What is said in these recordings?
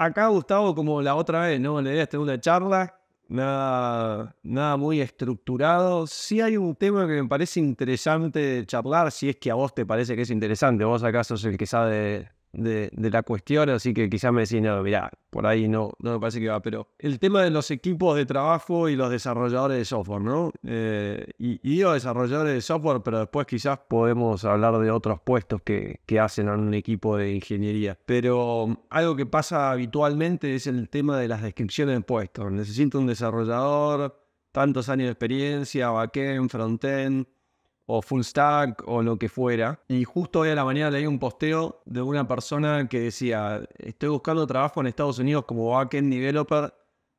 Acá, Gustavo, como la otra vez, ¿no? Le idea una charla, nada, nada muy estructurado. Si hay un tema que me parece interesante charlar, si es que a vos te parece que es interesante. Vos acaso sos el que sabe de, la cuestión, así que quizás me decís, no, mirá, por ahí no, no me parece que va, pero el tema de los equipos de trabajo y los desarrolladores de software, ¿no? Eh, y, y, digo desarrolladores de software, pero después quizás podemos hablar de otros puestos que, que hacen en un equipo de ingeniería. Pero mm, algo que pasa habitualmente es el tema de las descripciones de puestos. Necesito un desarrollador, tantos años de experiencia, backend, frontend o full stack o lo que fuera. Y justo hoy a la mañana leí un posteo de una persona que decía, estoy buscando trabajo en Estados Unidos como backend developer,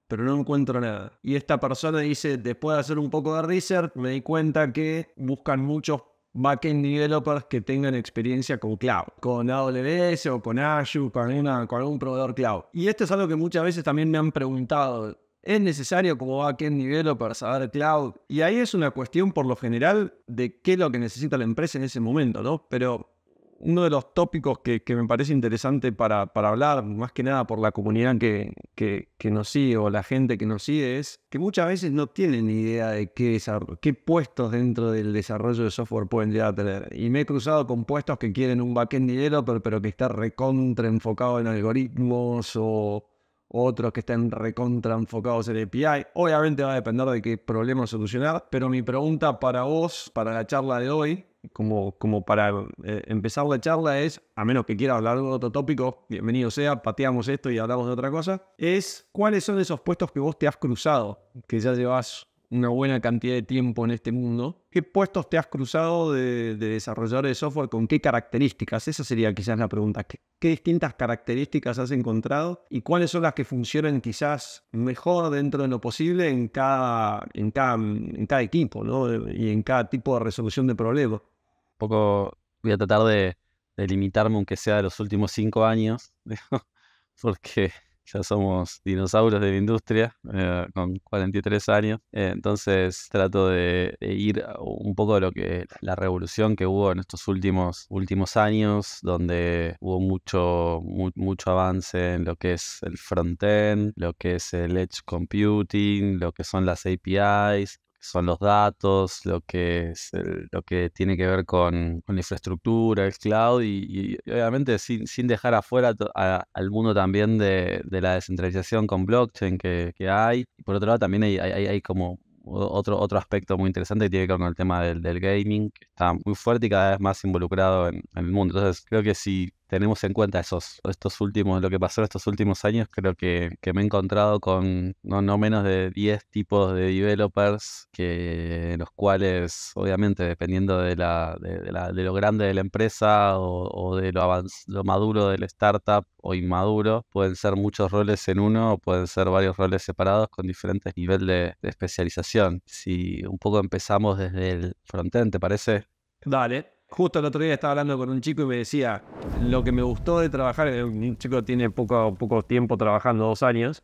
pero no encuentro nada. Y esta persona dice, después de hacer un poco de research, me di cuenta que buscan muchos backend developers que tengan experiencia con cloud, con AWS o con Azure, con, con algún proveedor cloud. Y esto es algo que muchas veces también me han preguntado ¿Es necesario como backend a para saber cloud? Y ahí es una cuestión por lo general de qué es lo que necesita la empresa en ese momento, ¿no? Pero uno de los tópicos que, me parece interesante para, hablar, más que nada por la comunidad que, que, nos sigue o la gente que nos sigue, es que muchas veces no tienen ni idea de qué, qué puestos dentro del desarrollo de software pueden llegar a tener. Y me he cruzado con puestos que quieren un backend developer, pero que está recontra enfocado en algoritmos o otros que estén recontra enfocados en API. Obviamente va a depender de qué problema solucionar, pero mi pregunta para vos, para la charla de hoy, como, como para eh, empezar la charla es, a menos que quiera hablar de otro tópico, bienvenido sea, pateamos esto y hablamos de otra cosa, es cuáles son esos puestos que vos te has cruzado, que ya llevas una buena cantidad de tiempo en este mundo. ¿Qué puestos te has cruzado de, desarrollador de software? ¿Con qué características? Esa sería quizás la pregunta. ¿Qué, distintas características has encontrado? ¿Y cuáles son las que funcionan quizás mejor dentro de lo posible en cada, en en cada equipo y en cada tipo de resolución de problemas? Un poco voy a tratar de, de limitarme, aunque sea de los últimos cinco años, porque ya somos dinosaurios de la industria, eh, con 43 años. Eh, entonces trato de, ir un poco de lo que la revolución que hubo en estos últimos, últimos años, donde hubo mucho, mucho avance en lo que es el frontend, lo que es el edge computing, lo que son las APIs, son los datos, lo que, es lo que tiene que ver con, la infraestructura, el cloud, y, obviamente sin, dejar afuera al mundo también de, de, la descentralización con blockchain que, que hay. por otro lado, también hay, como otro, otro aspecto muy interesante que tiene que ver con el tema del, del gaming, que está muy fuerte y cada vez más involucrado en, el mundo. Entonces, creo que si tenemos en cuenta esos, estos últimos, lo que pasó en estos últimos años, creo que, me he encontrado con no, menos de 10 tipos de developers, que los cuales, obviamente, dependiendo de, la, de, lo grande de la empresa o, de lo, maduro del startup o inmaduro, pueden ser muchos roles en uno o pueden ser varios roles separados con diferentes niveles de, de especialización. Si un poco empezamos desde el frontend, ¿te parece? Dale. Justo el otro día estaba hablando con un chico y me decía, lo que me gustó de trabajar, eh, un chico tiene poco, poco tiempo trabajando, dos años,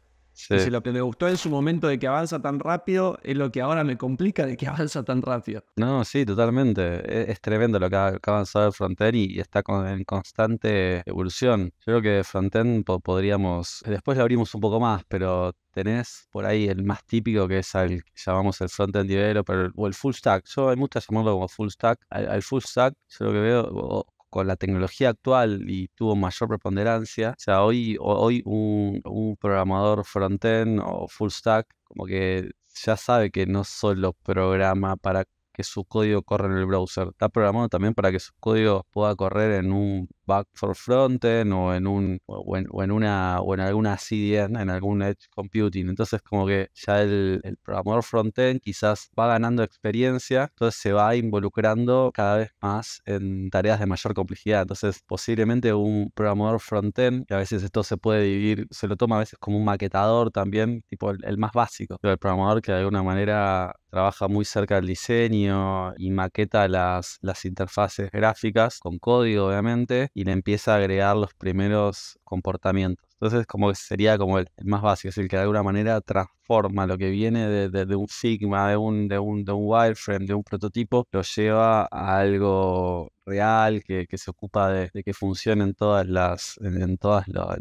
lo que me gustó en su momento de que avanza tan rápido es lo que ahora me complica de que avanza tan rápido. No, sí, totalmente. E-, es, tremendo lo que ha, avanzado el frontend y, está con, en constante evolución. Yo creo que frontend podríamos. Después lo abrimos un poco más, pero tenés por ahí el más típico que es el que llamamos el frontend pero o el full stack. Yo me gusta llamarlo como full stack. Al, full stack, yo lo que veo, con la tecnología actual y tuvo mayor preponderancia. O sea, hoy, hoy un, un programador frontend o full stack como que ya sabe que no solo programa para que su código corra en el browser. Está programado también para que su código pueda correr en un back for frontend o en un o en, una o en alguna CDN, en algún edge computing. Entonces como que ya el, programador frontend quizás va ganando experiencia, entonces se va involucrando cada vez más en tareas de mayor complejidad. Entonces posiblemente un programador frontend, que a veces esto se puede dividir, se lo toma a veces como un maquetador también, tipo el, más básico, pero el programador que de alguna manera trabaja muy cerca del diseño y maqueta las, las interfaces gráficas con código obviamente y le empieza a agregar los primeros comportamientos. Entonces, como sería como el, más básico, es el que de alguna manera transforma lo que viene de, un sigma, de un, de un, wireframe, de un prototipo, lo lleva a algo real que, se ocupa de, que funcionen todas las, en, todos los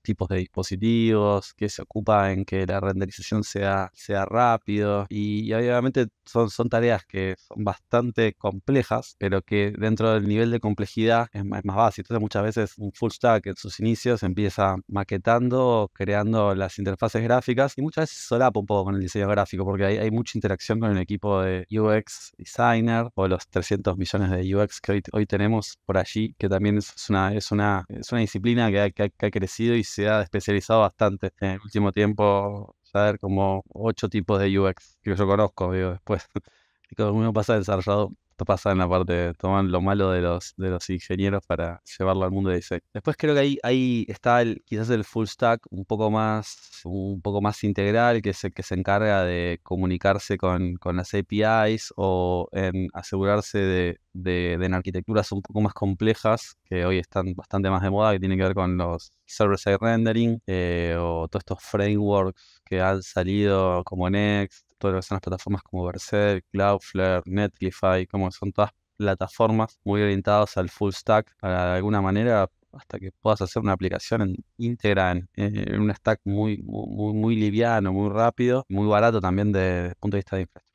tipos de dispositivos, que se ocupa en que la renderización sea, sea rápido. Y, obviamente son, son tareas que son bastante complejas, pero que dentro del nivel de complejidad es más, básico. Entonces muchas veces un full stack en sus inicios empieza maquetando, creando las interfaces gráficas y muchas veces solapa un poco con el diseño gráfico porque hay, mucha interacción con el equipo de UX designer o los 300 millones de UX que hoy, tenemos por allí, que también es una, es una, es una disciplina que ha, crecido y se ha especializado bastante en el último tiempo. Saber como ocho tipos de UX que yo conozco, digo, después. y Como mismo pasa desarrollado pasa en la parte, toman lo malo de los, de los ingenieros para llevarlo al mundo de diseño. Después creo que ahí, ahí está el, quizás el full stack un poco más, un poco más integral, que es que se encarga de comunicarse con, las APIs o en asegurarse de, de, en arquitecturas un poco más complejas, que hoy están bastante más de moda, que tienen que ver con los server-side rendering eh, o todos estos frameworks que han salido como Next todo lo que son las plataformas como Berserk, Cloudflare, Netlify, como son todas plataformas muy orientadas al full stack, para de alguna manera hasta que puedas hacer una aplicación en, íntegra en, eh, un stack muy, muy, muy liviano, muy rápido, muy barato también desde el punto de vista de infraestructura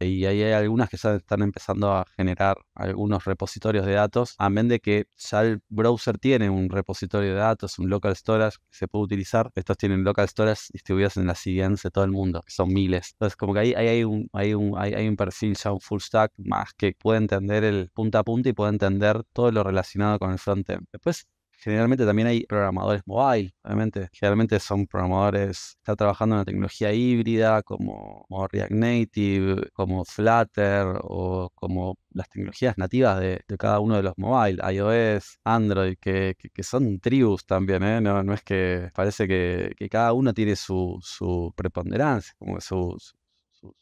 y ahí hay algunas que ya están empezando a generar algunos repositorios de datos, a de que ya el browser tiene un repositorio de datos, un local storage que se puede utilizar. Estos tienen local storage distribuidos en la CDNs de todo el mundo, que son miles. Entonces, como que ahí, hay, un, hay, un, hay, un perfil ya un full stack más que puede entender el punta a punta y puede entender todo lo relacionado con el frontend. Después Generalmente también hay programadores mobile, obviamente. Generalmente son programadores que están trabajando en la tecnología híbrida como, React Native, como Flutter o como las tecnologías nativas de, cada uno de los mobile, iOS, Android, que, que, son tribus también, ¿eh? No, no es que parece que, cada uno tiene su, su preponderancia, como su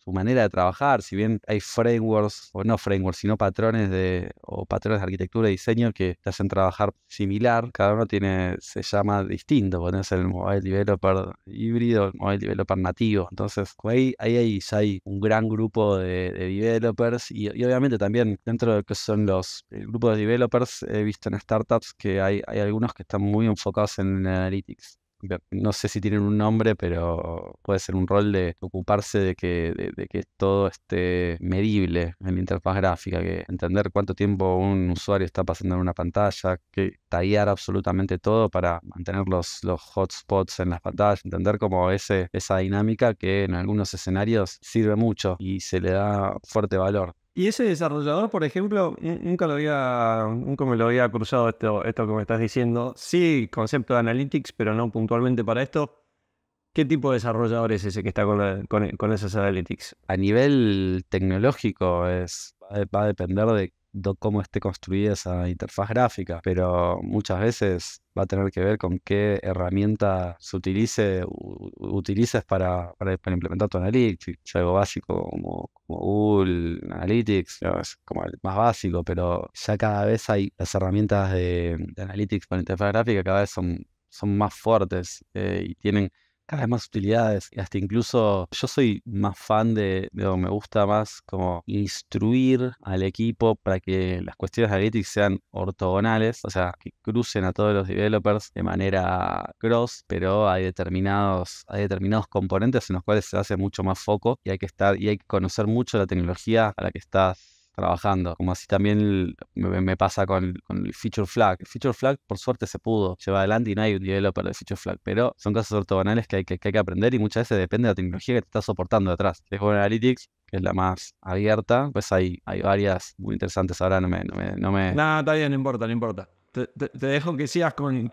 su, manera de trabajar, si bien hay frameworks, o no frameworks, sino patrones de, o patrones de arquitectura y diseño que te hacen trabajar similar, cada uno tiene, se llama distinto, es el mobile developer híbrido, el mobile developer nativo. Entonces, ahí, ya hay un gran grupo de, developers y, obviamente también dentro de lo que son los grupos de developers, he visto en startups que hay, hay algunos que están muy enfocados en analytics no sé si tienen un nombre, pero puede ser un rol de ocuparse de que, todo esté medible en la interfaz gráfica, que entender cuánto tiempo un usuario está pasando en una pantalla, que tallar absolutamente todo para mantener los, los hotspots en las pantallas, entender cómo ese, esa dinámica que en algunos escenarios sirve mucho y se le da fuerte valor. Y ese desarrollador, por ejemplo, nunca lo había, me lo había cruzado esto, esto que me estás diciendo. Sí, concepto de analytics, pero no puntualmente para esto. ¿Qué tipo de desarrollador es ese que está con, esas analytics? A nivel tecnológico es, va a depender de cómo esté construida esa interfaz gráfica, pero muchas veces va a tener que ver con qué herramienta se utilice, utilices para, para, implementar tu analytics. Algo básico como, Google, Analytics, es como el más básico, pero ya cada vez hay las herramientas de, Analytics para interfaz gráfica, cada vez son, son más fuertes eh, y tienen cada vez más utilidades. y Hasta incluso yo soy más fan de, de que me gusta más como instruir al equipo para que las cuestiones de analytics sean ortogonales, o sea, que crucen a todos los developers de manera cross, pero hay determinados, hay determinados componentes en los cuales se hace mucho más foco y hay que estar y hay que conocer mucho la tecnología a la que estás trabajando. Como así también me, pasa con, el feature flag. feature flag, por suerte, se pudo llevar adelante y no hay un developer de feature flag, pero son casos ortogonales que hay que, hay que aprender y muchas veces depende de la tecnología que te está soportando detrás. de Google Analytics, que es la más abierta, pues hay, hay varias muy interesantes ahora, no me... No, me, no está bien, no importa, no importa. Te, dejo que sigas con,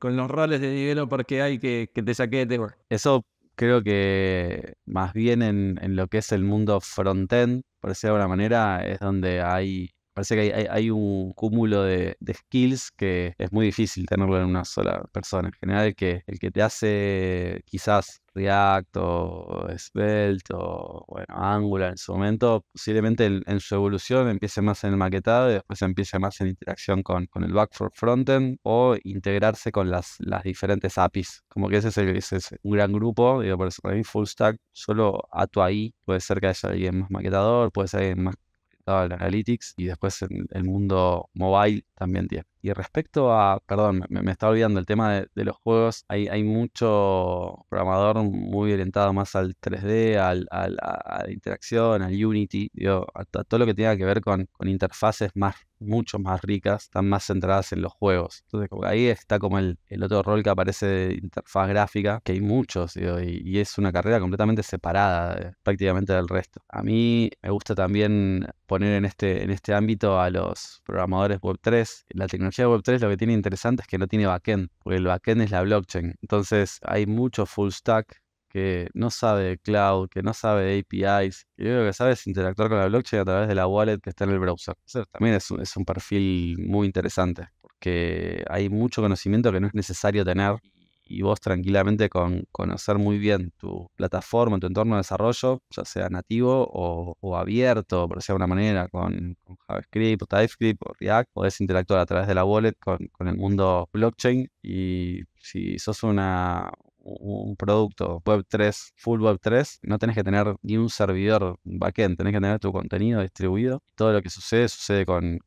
los roles de developer porque hay que, te saque de Eso creo que más bien en, en, lo que es el mundo frontend, por decirlo de alguna manera, es donde hay Parece que hay, un cúmulo de, skills que es muy difícil tenerlo en una sola persona. En general, el que, el que te hace quizás React o Svelte o bueno, Angular en su momento, posiblemente en, su evolución empiece más en el maquetado y después empiece más en interacción con, el back for frontend o integrarse con las, diferentes APIs. Como que ese es, un gran grupo, digo, por eso para full stack solo ato ahí. Puede ser que haya alguien más maquetador, puede ser alguien más estaba Analytics y después en el mundo mobile también tiene. Y respecto a, perdón, me, me estaba olvidando el tema de, los juegos, hay, hay, mucho programador muy orientado más al 3D, al, a la interacción, al Unity, a, todo lo que tenga que ver con, interfaces más mucho más ricas, están más centradas en los juegos. Entonces ahí está como el, otro rol que aparece de interfaz gráfica, que hay muchos, y, es una carrera completamente separada eh, prácticamente del resto. A mí me gusta también poner en este, en este ámbito a los programadores Web3, la tecnología Web3 lo que tiene interesante es que no tiene backend, porque el backend es la blockchain. Entonces hay mucho full stack que no sabe de cloud, que no sabe de APIs, que lo que sabe es interactuar con la blockchain a través de la wallet que está en el browser. también es un, es un perfil muy interesante, porque hay mucho conocimiento que no es necesario tener y vos tranquilamente con conocer muy bien tu plataforma, tu entorno de desarrollo, ya sea nativo o, abierto, por decirlo de alguna manera, con, JavaScript o TypeScript o React, podés interactuar a través de la wallet con, el mundo blockchain y si sos una, un producto Web3, full Web3, no tenés que tener ni un servidor backend, tenés que tener tu contenido distribuido. Todo lo que sucede sucede con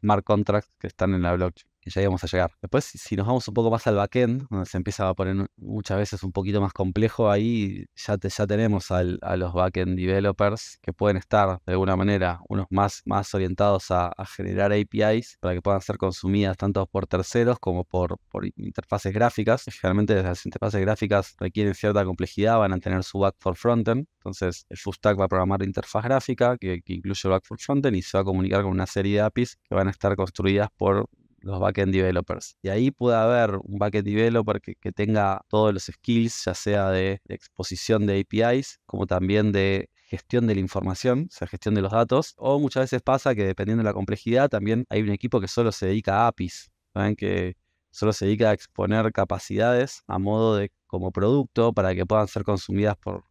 smart contracts que están en la blockchain y ya íbamos a llegar. Después, si nos vamos un poco más al backend, donde se empieza a poner muchas veces un poquito más complejo, ahí ya, te, ya tenemos a los backend developers que pueden estar de alguna manera, unos más, más orientados a, generar APIs para que puedan ser consumidas tanto por terceros como por, por interfaces gráficas. Generalmente las interfaces gráficas requieren cierta complejidad, van a tener su back for frontend. Entonces, el full stack va a programar la interfaz gráfica que, incluye el back for frontend y se va a comunicar con una serie de APIs que van a estar construidas por los backend developers. Y ahí puede haber un backend developer que, tenga todos los skills, ya sea de, exposición de APIs, como también de gestión de la información, o sea, gestión de los datos. O muchas veces pasa que dependiendo de la complejidad, también hay un equipo que solo se dedica a APIs, que solo se dedica a exponer capacidades a modo de como producto para que puedan ser consumidas por,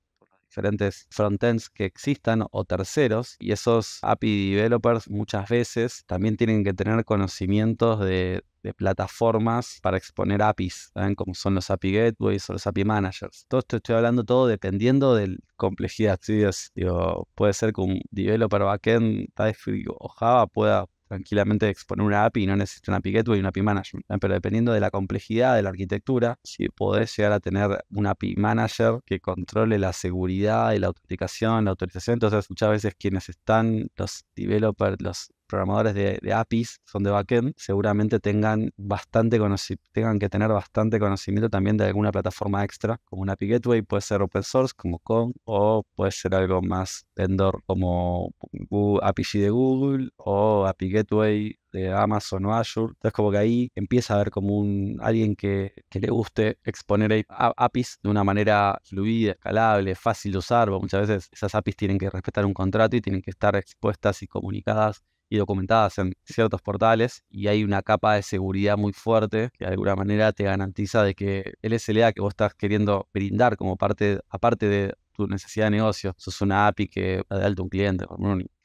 diferentes frontends que existan o terceros y esos API developers muchas veces también tienen que tener conocimientos de, plataformas para exponer APIs, como son los API Gateways o los API Managers. Todo esto estoy hablando todo dependiendo de la complejidad. puede ser que un developer backend TypeScript o Java pueda tranquilamente exponer una API y no necesito una API Gateway y una API manager Pero dependiendo de la complejidad de la arquitectura, si podés llegar a tener una API Manager que controle la seguridad y la autenticación, la autorización. Entonces, muchas veces quienes están, los developers, los programadores de, APIs, son de backend, seguramente tengan, bastante tengan que tener bastante conocimiento también de alguna plataforma extra, como una API Gateway, puede ser open source como Kong, o puede ser algo más vendor como API de Google o API Gateway de Amazon o Azure. Entonces como que ahí empieza a haber como un alguien que, le guste exponer APIs de una manera fluida, escalable, fácil de usar. Porque muchas veces esas APIs tienen que respetar un contrato y tienen que estar expuestas y comunicadas y documentadas en ciertos portales y hay una capa de seguridad muy fuerte que de alguna manera te garantiza de que el SLA que vos estás queriendo brindar como parte, aparte de tu necesidad de negocio, sos una API que alto un cliente,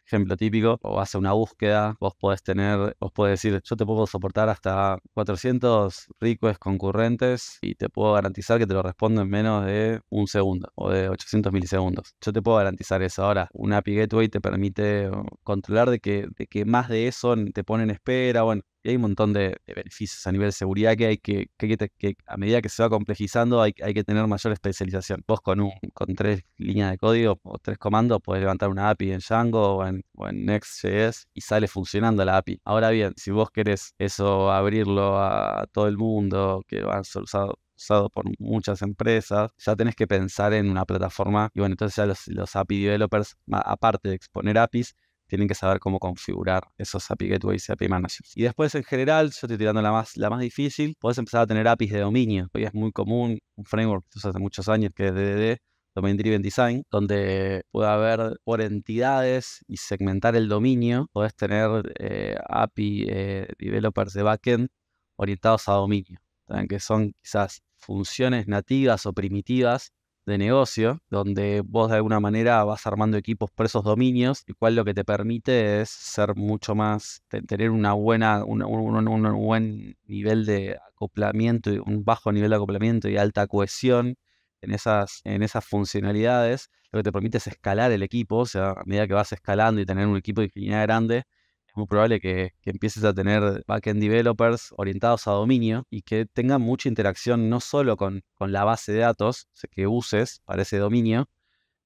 Ejemplo típico, o hace una búsqueda, vos podés tener, vos podés decir, yo te puedo soportar hasta 400 requests concurrentes y te puedo garantizar que te lo respondo en menos de un segundo o de 800 milisegundos. Yo te puedo garantizar eso. Ahora, un API Gateway te permite controlar de que, de que más de eso te pone en espera, bueno, y hay un montón de, beneficios a nivel de seguridad que hay que, a medida que se va complejizando hay, que tener mayor especialización. Vos con, un, con tres líneas de código o tres comandos podés levantar una API en Django o en, Next.js y sale funcionando la API. Ahora bien, si vos querés eso abrirlo a todo el mundo, que va van usado usado por muchas empresas, ya tenés que pensar en una plataforma. Y bueno, entonces ya los API developers, aparte de exponer APIs, tienen que saber cómo configurar esos API Gateways y API Managers. Y después, en general, yo estoy tirando la más, la más difícil, podés empezar a tener APIs de dominio. Hoy es muy común un framework que usas hace muchos años, que es DDD, Domain Driven Design, donde puede haber por entidades y segmentar el dominio. Podés tener eh, API eh, developers de backend orientados a dominio, que son quizás funciones nativas o primitivas de negocio, donde vos de alguna manera vas armando equipos presos dominios, y cual lo que te permite es ser mucho más, tener una buena, un, un, buen nivel de acoplamiento, un bajo nivel de acoplamiento y alta cohesión en esas, en esas funcionalidades, lo que te permite es escalar el equipo, o sea, a medida que vas escalando y tener un equipo de ingeniería grande, muy probable que, empieces a tener backend developers orientados a dominio y que tengan mucha interacción no solo con, la base de datos que uses para ese dominio,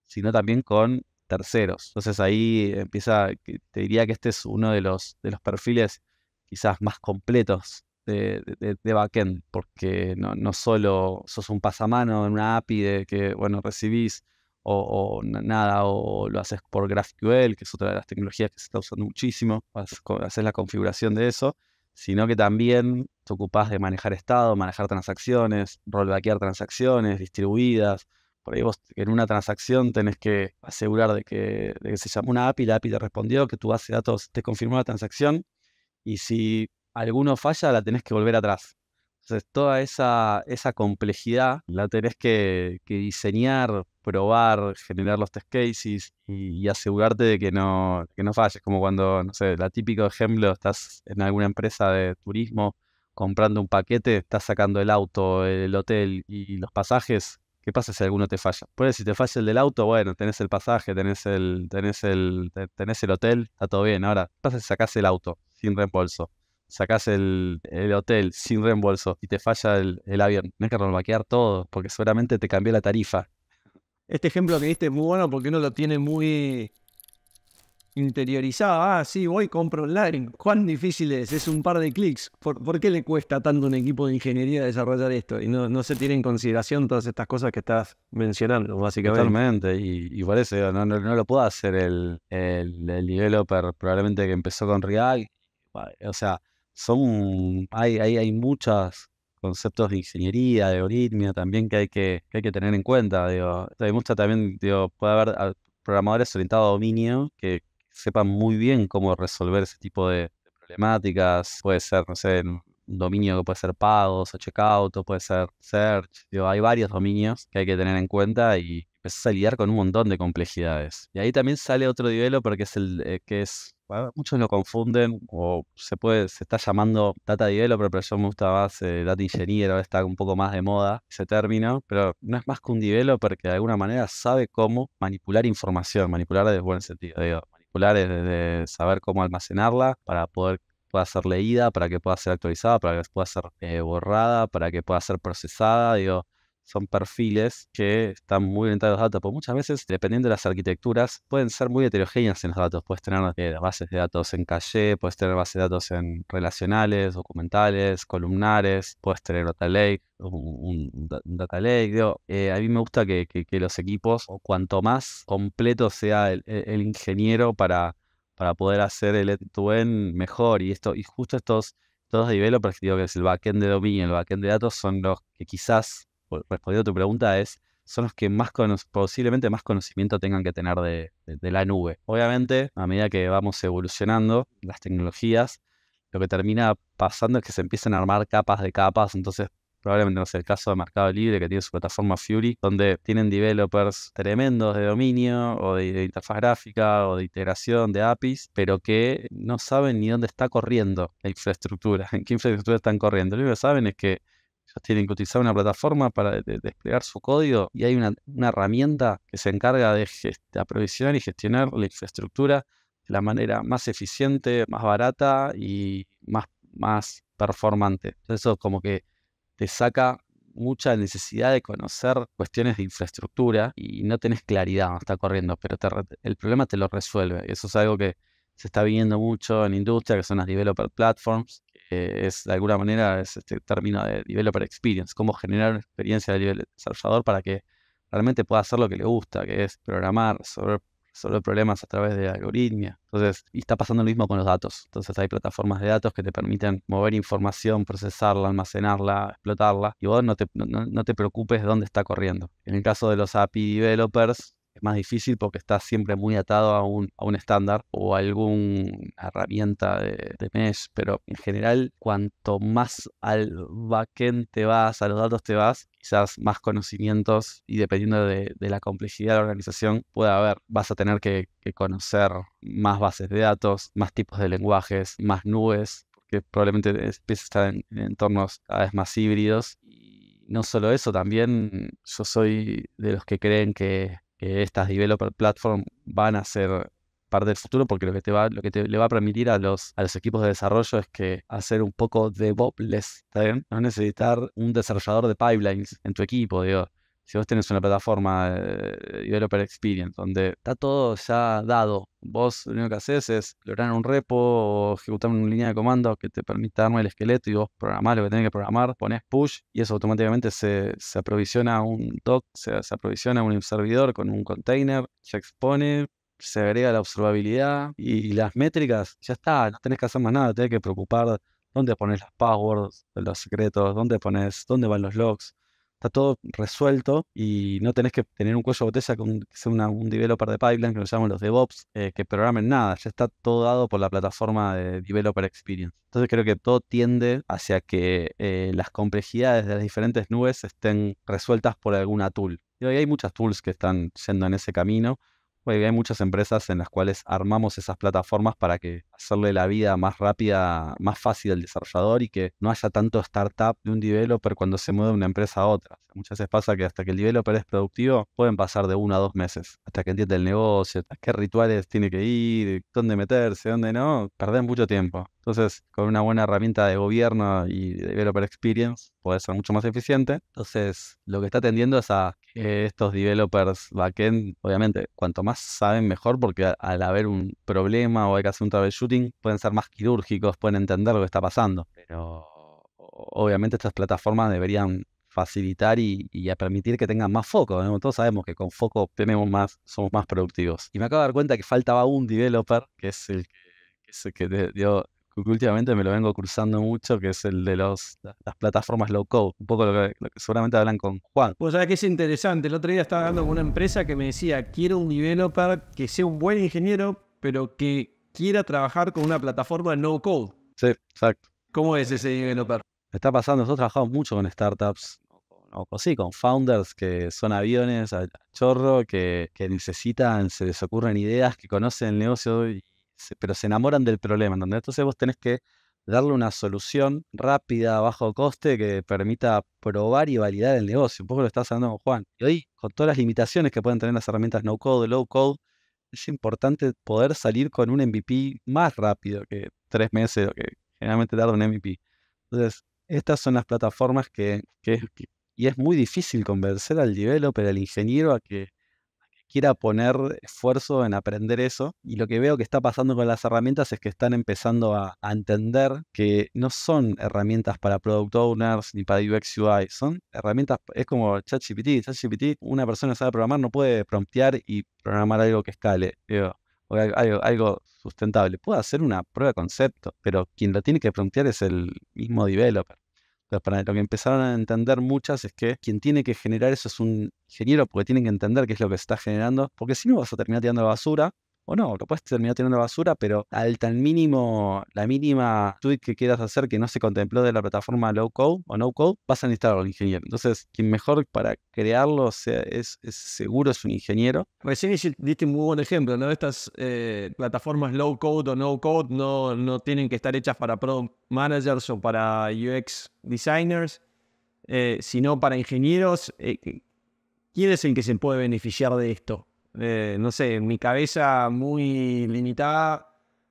sino también con terceros. Entonces ahí empieza, te diría que este es uno de los, de los perfiles quizás más completos de, backend, porque no, no solo sos un pasamano en una API de que, bueno, recibís o, nada, o lo haces por GraphQL, que es otra de las tecnologías que se está usando muchísimo, haces la configuración de eso, sino que también te ocupás de manejar estado, manejar transacciones, rollbackear transacciones distribuidas. Por ahí vos en una transacción tenés que asegurar de que, de que se llama una API, la API te respondió, que tu base de datos te confirmó la transacción, y si alguno falla, la tenés que volver atrás. Entonces, toda esa, esa complejidad la tenés que, diseñar, probar, generar los test cases y, asegurarte de que no, no falles. Como cuando, no sé, el típico ejemplo, estás en alguna empresa de turismo comprando un paquete, estás sacando el auto, el hotel y los pasajes. ¿Qué pasa si alguno te falla? Pues si te falla el del auto, bueno, tenés el pasaje, tenés el, tenés el, tenés el hotel, está todo bien. Ahora, ¿qué pasa si sacás el auto sin reembolso? sacas el, hotel sin reembolso y te falla el, el avión, tenés que quedar todo porque seguramente te cambió la tarifa. Este ejemplo que diste es muy bueno porque uno lo tiene muy interiorizado. Ah, sí, voy, compro online. ¿Cuán difícil es? Es un par de clics. ¿Por, qué le cuesta tanto a un equipo de ingeniería desarrollar esto? Y no, se tiene en consideración todas estas cosas que estás mencionando, básicamente. Totalmente, y, por eso no, no, lo puedo hacer el, el, el developer probablemente que empezó con React. O sea, son, hay, hay, muchos conceptos de ingeniería, de algoritmia también que hay que, hay que tener en cuenta. Digo, también, digo, puede haber ah, programadores orientados a dominio que sepan muy bien cómo resolver ese tipo de problemáticas. Puede ser, no sé, un dominio que puede ser pagos o checkout, puede ser search. hay varios dominios que hay que tener en cuenta y empezás a lidiar con un montón de complejidades. Y ahí también sale otro nivel, porque es el eh, que es muchos lo confunden o se puede, se está llamando data developer, pero yo me gusta más eh, data ingeniero está un poco más de moda ese término, pero no es más que un developer que de alguna manera sabe cómo manipular información, manipular desde buen sentido, digo, manipular es desde saber cómo almacenarla para poder pueda ser leída, para que pueda ser actualizada, para que pueda ser eh, borrada, para que pueda ser procesada, digo, son perfiles que están muy orientados a datos, porque muchas veces, dependiendo de las arquitecturas, pueden ser muy heterogéneas en los datos. Puedes tener eh, bases de datos en caché, puedes tener bases de datos en relacionales, documentales, columnares, puedes tener data lake, un, data lake. Eh, a mí me gusta que, los equipos, o cuanto más completo sea el, ingeniero para, para poder hacer el end mejor, y, esto, y justo estos todos developers, digo que es el backend de dominio, el backend de datos, son los que quizás respondiendo a tu pregunta, es son los que más posiblemente más conocimiento tengan que tener de, la nube. Obviamente, a medida que vamos evolucionando las tecnologías, lo que termina pasando es que se empiezan a armar capas de capas, entonces probablemente no sea el caso de Mercado Libre que tiene su plataforma Fury, donde tienen developers tremendos de dominio o de, de interfaz gráfica o de integración de APIs, pero que no saben ni dónde está corriendo la infraestructura, en qué infraestructura están corriendo. Lo único que saben es que ellos tienen que utilizar una plataforma para desplegar su código y hay una, herramienta que se encarga de aprovisionar y gestionar la infraestructura de la manera más eficiente, más barata y más, más performante. Entonces eso como que te saca mucha necesidad de conocer cuestiones de infraestructura y no tenés claridad, está corriendo, pero el problema te lo resuelve. Eso es algo que se está viendo mucho en industria, que son las developer platforms, eh, es de alguna manera es este término de developer experience, cómo generar experiencia experiencia nivel desarrollador para que realmente pueda hacer lo que le gusta, que es programar, resolver, problemas a través de algoritmia. Entonces, y está pasando lo mismo con los datos. Entonces hay plataformas de datos que te permiten mover información, procesarla, almacenarla, explotarla, y vos no te, no te preocupes de dónde está corriendo. En el caso de los API developers, es más difícil porque estás siempre muy atado a un, estándar o a alguna herramienta de, de, mesh, pero en general cuanto más al backend te vas, a los datos te vas, quizás más conocimientos y dependiendo de, la complejidad de la organización pueda haber, vas a tener que, conocer más bases de datos, más tipos de lenguajes, más nubes, que probablemente empiezas a estar en, entornos cada vez más híbridos. Y no solo eso, también yo soy de los que creen que estas developer platform van a ser parte del futuro porque lo que te va lo que te, le va a permitir a los a los equipos de desarrollo es que hacer un poco de bobless, ¿está bien? No necesitar un desarrollador de pipelines en tu equipo, digo si vos tenés una plataforma eh, Developer Experience donde está todo ya dado, vos lo único que haces es lograr un repo o ejecutar una línea de comando que te permita darme el esqueleto y vos programás lo que tenés que programar, Ponés push y eso automáticamente se, aprovisiona un doc, se, aprovisiona un servidor con un container, se expone, se agrega la observabilidad y, las métricas, ya está, no tenés que hacer más nada, tenés que preocupar dónde pones las passwords, los secretos, dónde pones, dónde van los logs, está todo resuelto y no tenés que tener un cuello de botella con un developer de pipeline que lo llaman los DevOps, eh, que programen nada, ya está todo dado por la plataforma de Developer Experience. Entonces creo que todo tiende hacia que eh, las complejidades de las diferentes nubes estén resueltas por alguna tool. Y hay muchas tools que están yendo en ese camino hay muchas empresas en las cuales armamos esas plataformas para que hacerle la vida más rápida, más fácil al desarrollador y que no haya tanto startup de un developer cuando se mueve de una empresa a otra. muchas veces pasa que hasta que el developer es productivo, pueden pasar de uno a dos meses, hasta que entiende el negocio, hasta qué rituales tiene que ir, dónde meterse, dónde no, perden mucho tiempo. Entonces, con una buena herramienta de gobierno y developer experience, puede ser mucho más eficiente. Entonces, lo que está atendiendo es a eh, estos developers backend, obviamente, cuanto más saben mejor, porque al haber un problema o hay que hacer un troubleshooting, pueden ser más quirúrgicos, pueden entender lo que está pasando. Pero obviamente estas plataformas deberían facilitar y, permitir que tengan más foco. Todos sabemos que con foco tenemos más, somos más productivos. Y me acabo de dar cuenta que faltaba un developer, que es el que, que, es el que dio que últimamente me lo vengo cruzando mucho, que es el de las plataformas low code, un poco lo que, seguramente hablan con Juan. Pues sabes que es interesante, el otro día estaba hablando con una empresa que me decía, quiero un developer que sea un buen ingeniero, pero que quiera trabajar con una plataforma no code. Sí, exacto. ¿Cómo es ese developer? está pasando, nosotros trabajamos mucho con startups, sí, con founders que son aviones a chorro, que, que necesitan, se les ocurren ideas, que conocen el negocio y pero se enamoran del problema, ¿entendés? Entonces vos tenés que darle una solución rápida, a bajo coste, que permita probar y validar el negocio. Un poco lo estás hablando con Juan. Y hoy, con todas las limitaciones que pueden tener las herramientas no code, low code, es importante poder salir con un MVP más rápido que tres meses, o que generalmente tarda un MVP. Entonces, estas son las plataformas que, que, Y es muy difícil convencer al developer, al ingeniero, a que quiera poner esfuerzo en aprender eso. Y lo que veo que está pasando con las herramientas es que están empezando a, entender que no son herramientas para product owners ni para UX UI, son herramientas, es como ChatGPT, ChatGPT, una persona sabe programar, no puede promptear y programar algo que escale. o algo, sustentable. Puede hacer una prueba de concepto, pero quien lo tiene que promptear es el mismo developer lo que empezaron a entender muchas es que quien tiene que generar eso es un ingeniero, porque tienen que entender qué es lo que está generando, porque si no vas a terminar tirando basura o no, lo puedes terminar teniendo basura, pero al tan mínimo, la mínima tweet que quieras hacer que no se contempló de la plataforma low code o no code, vas a necesitar un ingeniero. Entonces, quien mejor para crearlo es, seguro es un ingeniero. Recién diste un muy buen ejemplo, ¿no? Estas eh, plataformas low code o no code no, no tienen que estar hechas para product managers o para UX designers, eh, sino para ingenieros. Eh, ¿Quién es el que se puede beneficiar de esto? Eh, no sé, mi cabeza muy limitada.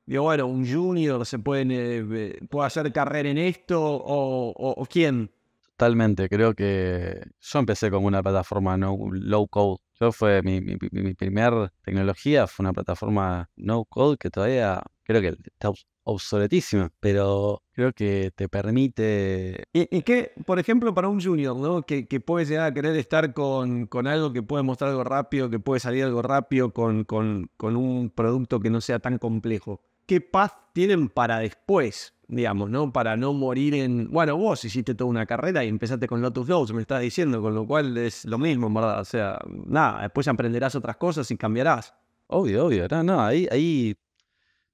Digo, bueno, un junior se puede, puede hacer carrera en esto o, quién. Totalmente, creo que yo empecé con una plataforma no, low code. Yo fue mi, mi, primer tecnología, fue una plataforma no code que todavía creo que está obsoletísima, pero creo que te permite... Y, y, por ejemplo, para un junior, ¿no? Que, que puede llegar a querer estar con, con, algo que puede mostrar algo rápido, que puede salir algo rápido, con, con, un producto que no sea tan complejo. ¿Qué paz tienen para después? digamos, ¿no? Para no morir en. Bueno, vos hiciste toda una carrera y empezaste con Lotus Dose, me estás diciendo, con lo cual es lo mismo, verdad. O sea, nada, después aprenderás otras cosas y cambiarás. Obvio, obvio. No, no, ahí, ahí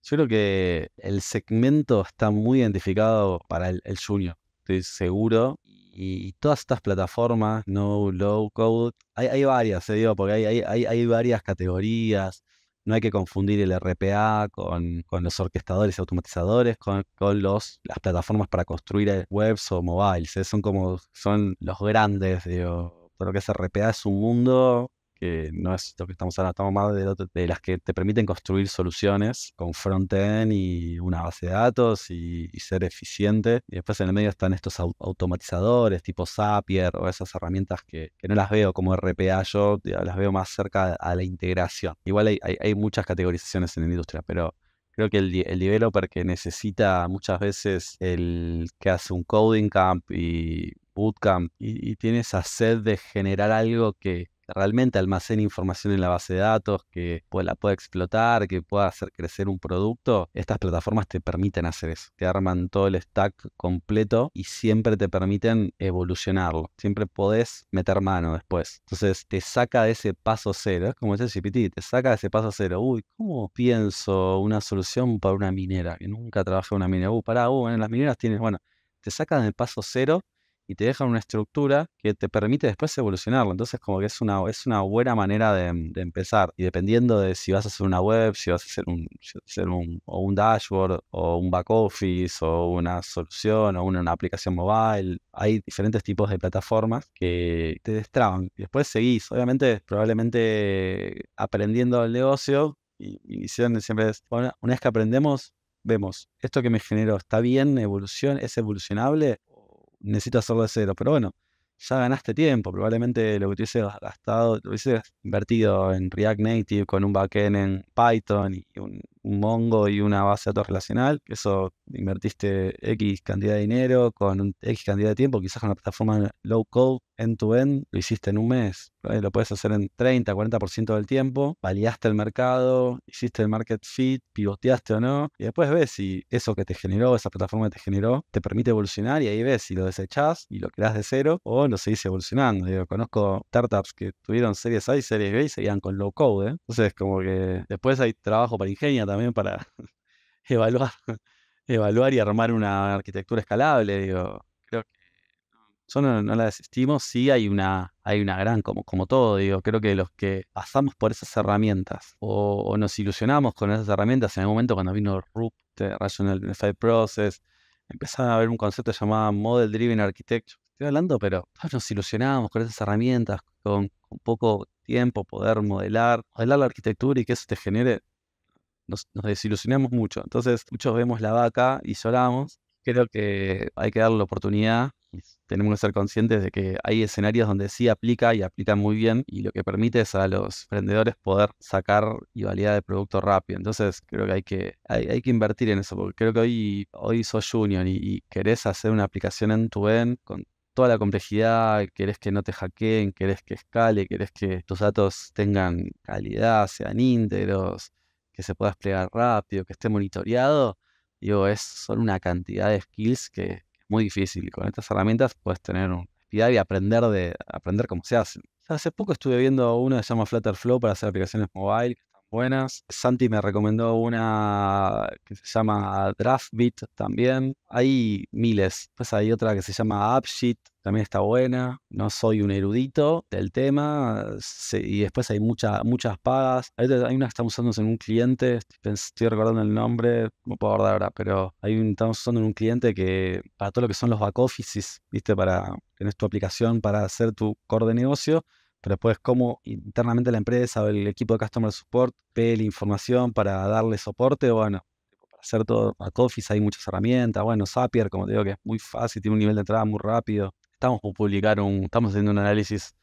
yo creo que el segmento está muy identificado para el, junio, junior, estoy seguro. Y, todas estas plataformas, no low code, hay, varias, se eh, digo, porque hay, hay, hay varias categorías no hay que confundir el RPA con, con los orquestadores y automatizadores, con, con, los, las plataformas para construir eh, webs o mobiles. Eh, son como son los grandes, digo. creo lo que es RPA es un mundo que no es lo que estamos hablando, estamos más de, las que te permiten construir soluciones con frontend y una base de datos y, ser eficiente. Y después en el medio están estos automatizadores tipo Zapier o esas herramientas que, no las veo como RPA, yo las veo más cerca a la integración. Igual hay, muchas categorizaciones en la industria, pero creo que el, el developer que necesita muchas veces el que hace un coding camp y bootcamp y, y tiene esa sed de generar algo que realmente almacene información en la base de datos, que la pueda explotar, que pueda hacer crecer un producto, estas plataformas te permiten hacer eso. Te arman todo el stack completo y siempre te permiten evolucionarlo. Siempre podés meter mano después. Entonces te saca de ese paso cero. Es como el GPT, te saca de ese paso cero. Uy, ¿cómo pienso una solución para una minera? Que nunca trabajé en una minera. Uy, uh, pará, uh, en las mineras tienes, bueno, te saca del paso cero y te dejan una estructura que te permite después evolucionarlo. Entonces, como que es una, es una buena manera de, mm, empezar. Y dependiendo de si vas a hacer una web, si vas a hacer un, hacer un, o un dashboard, o un back office, o una solución, o una, aplicación mobile, hay diferentes tipos de plataformas que te destraban. Y después seguís, obviamente, probablemente aprendiendo el negocio. Y, mi visión siempre es, una vez que aprendemos, vemos, esto que me generó está bien, evolución, es evolucionable necesito hacerlo de cero. Pero bueno, ya ganaste tiempo. Probablemente lo que te gastado, lo hubieses invertido en React Native con un backend en Python y un un Mongo y una base de datos relacional, eso invertiste X cantidad de dinero con X cantidad de tiempo, quizás con una plataforma low code, end-to-end, lo hiciste en un mes, eh, lo puedes hacer en 30, 40% del tiempo, validaste el mercado, hiciste el market fit, pivoteaste o no, y después ves si eso que te generó, esa plataforma te generó, te permite evolucionar y ahí ves si lo desechás y lo creas de cero o lo seguís evolucionando. yo conozco startups que tuvieron series A y series B y seguían con low code, ¿eh? entonces como que después hay trabajo para ingenia también también para evaluar, evaluar y armar una arquitectura escalable. Digo, creo que yo no, la desistimos sí hay una, hay una gran, como, como todo, digo, creo que los que pasamos por esas herramientas o, nos ilusionamos con esas herramientas en el momento cuando vino RUP, Rational Unified Process, empezaba a haber un concepto llamado Model Driven Architecture. Estoy hablando, pero nos ilusionamos con esas herramientas, con, con poco tiempo poder modelar, modelar la arquitectura y que eso te genere nos, desilusionamos mucho. Entonces, muchos vemos la vaca y lloramos. Creo que hay que darle la oportunidad tenemos que ser conscientes de que hay escenarios donde sí aplica y aplica muy bien y lo que permite es a los emprendedores poder sacar y validar el producto rápido. Entonces creo que hay que, hay, que invertir en eso, porque creo que hoy, hoy sos junior y, querés hacer una aplicación en tu end con toda la complejidad, querés que no te hackeen, querés que escale, querés que tus datos tengan calidad, sean íntegros, que se pueda desplegar rápido, que esté monitoreado, digo, es, son una cantidad de skills que es muy difícil. con estas herramientas puedes tener un y aprender, de, aprender cómo se hacen. Hace poco estuve viendo uno que se llama Flutter Flow para hacer aplicaciones mobile, buenas. Santi me recomendó una que se llama DraftBit también. Hay miles. Pues hay otra que se llama AppSheet, también está buena. No soy un erudito del tema. y después hay muchas muchas pagas. Hay, una que estamos usando en un cliente. Estoy, recordando el nombre, no puedo ahora, pero hay estamos usando en un cliente que para todo lo que son los back offices, ¿viste? Para, tener tu aplicación para hacer tu core de negocio pero después cómo internamente la empresa o el equipo de Customer Support ve la información para darle soporte, bueno, para hacer todo a office hay muchas herramientas, bueno, Zapier, como te digo, que es muy fácil, tiene un nivel de entrada muy rápido. Estamos por estamos haciendo un análisis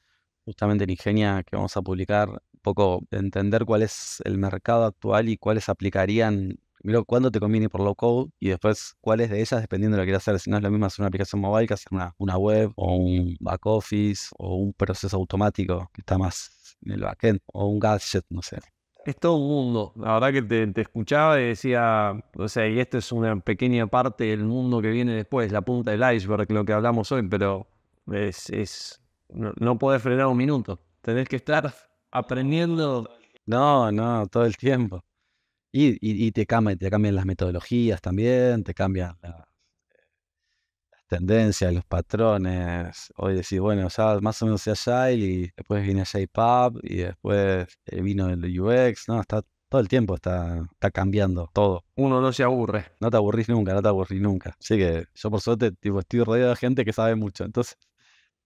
justamente en Ingenia que vamos a publicar un poco de entender cuál es el mercado actual y cuáles aplicarían primero cuándo te conviene por low code y después cuáles de ellas, dependiendo de lo que quieras hacer. Si no es lo mismo hacer una aplicación mobile que hacer una, web o un back office o un proceso automático que está más en el backend o un gadget, no sé. Es todo un mundo. La verdad que te, escuchaba y decía, o sea, y esto es una pequeña parte del mundo que viene después, la punta del iceberg, lo que hablamos hoy, pero es, no, no podés frenar un minuto. Tenés que estar aprendiendo. No, no, todo el tiempo. Y, te, cambian, te cambian las metodologías también, te cambian las tendencias, los patrones. Hoy decís, bueno, ya más o menos sea Agile y después viene JPub y después eh, vino el UX, ¿no? Está todo el tiempo está, está cambiando todo. Uno no se aburre. No te aburrís nunca, no te aburrís nunca. Así que yo por suerte tipo, estoy rodeado de gente que sabe mucho. Entonces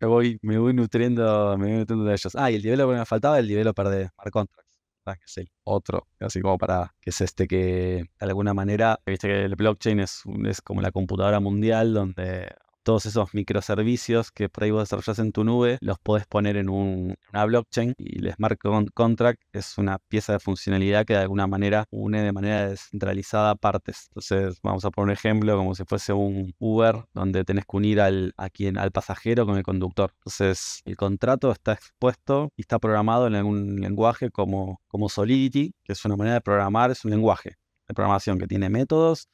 me voy, me voy nutriendo, de ellos. Ah, y el nivel que me faltaba, el developer de Marcontra Ah, que es el otro, así como para, que es este que de alguna manera, viste que el blockchain es, es como la computadora mundial donde todos esos microservicios que por ahí vos desarrollás en tu nube, los podés poner en una blockchain y el smart contract es una pieza de funcionalidad que de alguna manera une de manera descentralizada partes. Entonces, vamos a poner un ejemplo como si fuese un Uber donde tenés que unir al, al pasajero con el conductor. Entonces, el contrato está expuesto y está programado en algún lenguaje como, como Solidity, que es una manera de programar, es un lenguaje de programación que tiene métodos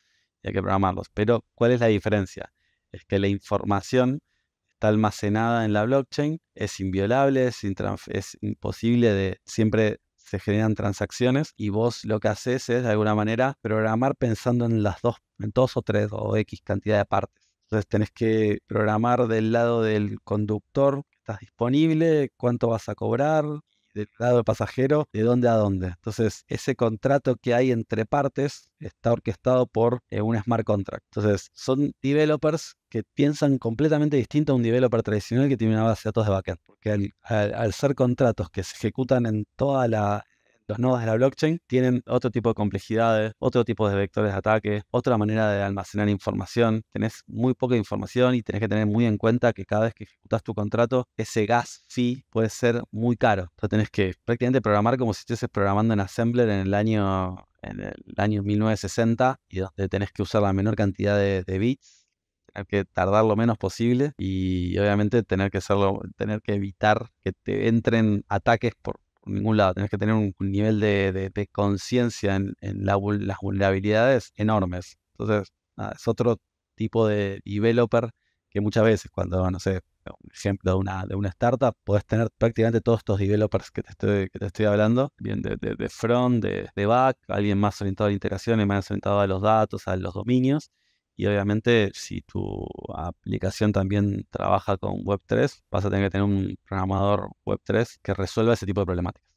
y hay que programarlos. Pero, ¿cuál es la diferencia? es que la información está almacenada en la blockchain, es inviolable, es, imposible de siempre se generan transacciones y vos lo que haces es de alguna manera programar pensando en las dos, en dos o tres o X cantidad de partes. Entonces tenés que programar del lado del conductor estás disponible, cuánto vas a cobrar del lado de pasajero de dónde a dónde. Entonces, ese contrato que hay entre partes está orquestado por eh, un smart contract. Entonces, son developers que piensan completamente distinto a un developer tradicional que tiene una base de datos de backend. Porque al ser contratos que se ejecutan en toda la las nodos de la blockchain tienen otro tipo de complejidades, otro tipo de vectores de ataque, otra manera de almacenar información. Tenés muy poca información y tenés que tener muy en cuenta que cada vez que ejecutas tu contrato, ese gas fee puede ser muy caro. Entonces tenés que prácticamente programar como si estuvieses programando en Assembler en el año, en el año 1960 y donde tenés que usar la menor cantidad de, bits tener que tardar lo menos posible y obviamente tener que hacerlo, tener que evitar que te entren ataques por por ningún lado. Tenés que tener un nivel de, conciencia en, las vulnerabilidades enormes. Entonces, es otro tipo de developer que muchas veces cuando, no sé, ejemplo de una, de una startup, podés tener prácticamente todos estos developers que te estoy, que te estoy hablando, bien de, front, de, de, back, alguien más orientado a la integración y más orientado a los datos, a los dominios, y obviamente, si tu aplicación también trabaja con Web3, vas a tener que tener un programador Web3 que resuelva ese tipo de problemáticas.